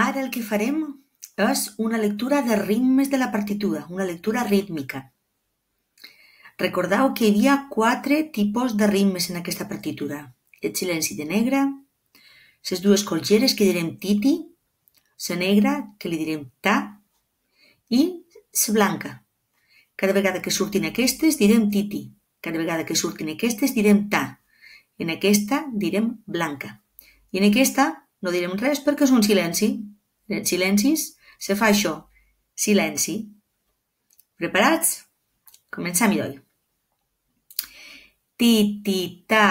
Ara el que farem és una lectura de ritmes de la partitura, una lectura rítmica. Recordeu que hi havia quatre tipus de ritmes en aquesta partitura. El silenci de negra, les dues colgeres que direm titi, la negra que li direm ta i la blanca. Cada vegada que surtin aquestes direm titi, cada vegada que surtin aquestes direm ta, en aquesta direm blanca i en aquesta no direm res perquè és un silenci. En els silencis se fa això. Silenci. Preparats? Comencem, idoi. Ti, ti, ta,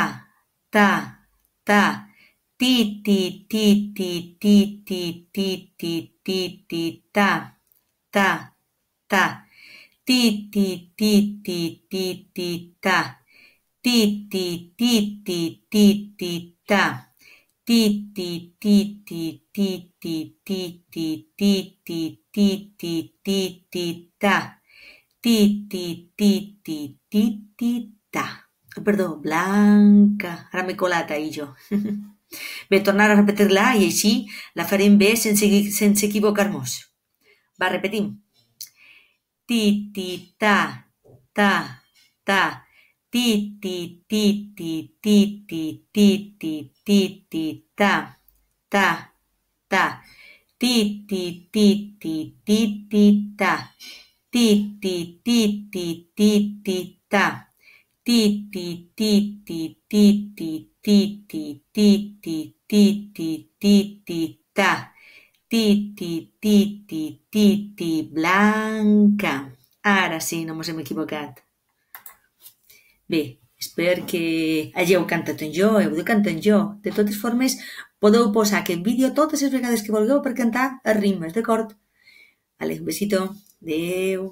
ta, ta. Ti, ti, ti, ti, ti, ti, ti, ti, ti, ti, ta, ta, ta. Ti, ti, ti, ti, ti, ti, ta. Ti, ti, ti, ti, ti, ti, ta ti-ti-ti-ti-ti-ti-ti-ti-ti-ti-ta. Ti-ti-ti-ti-ti-ti-ta. Perdó, blanca. Ara m'he colat ahir jo. Bé, tornar a repetir-la i així la farem bé sense, sense equivocar-nos. Va, repetim. Ti-ti-ta, ta, ta Titi, titi, titi, titi, titi, ta, ta, ta. Titi, titi, titi, ta. Titi, titi, titi, ta. Titi, titi, titi, titi, titi, titi, titi, ta. Titi, titi, titi, blanca. Ahora sí, no hemos equivocado. Bé, espero que hagueu cantat en jo, heu de cantar en jo. De totes formes, podeu posar aquest vídeo totes les vegades que vulgueu per cantar a ritmes, d'acord? Vale, un besito. Adéu.